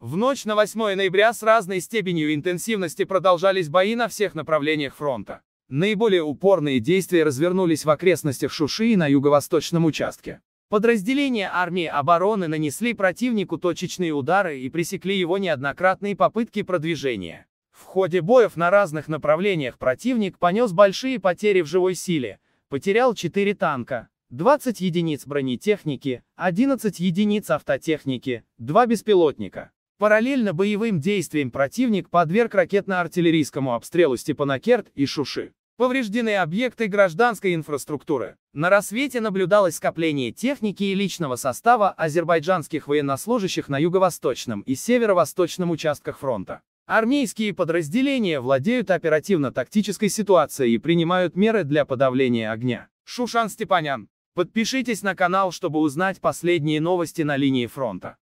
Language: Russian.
В ночь на 8 ноября с разной степенью интенсивности продолжались бои на всех направлениях фронта. Наиболее упорные действия развернулись в окрестностях Шуши и на юго-восточном участке. Подразделения армии обороны нанесли противнику точечные удары и пресекли его неоднократные попытки продвижения. В ходе боев на разных направлениях противник понес большие потери в живой силе, потерял 4 танка, 20 единиц бронетехники, 11 единиц автотехники, 2 беспилотника. Параллельно боевым действиям противник подверг ракетно-артиллерийскому обстрелу Степанакерт и Шуши. Повреждены объекты гражданской инфраструктуры. На рассвете наблюдалось скопление техники и личного состава азербайджанских военнослужащих на юго-восточном и северо-восточном участках фронта. Армейские подразделения владеют оперативно-тактической ситуацией и принимают меры для подавления огня. Шушан Степанян. Подпишитесь на канал, чтобы узнать последние новости на линии фронта.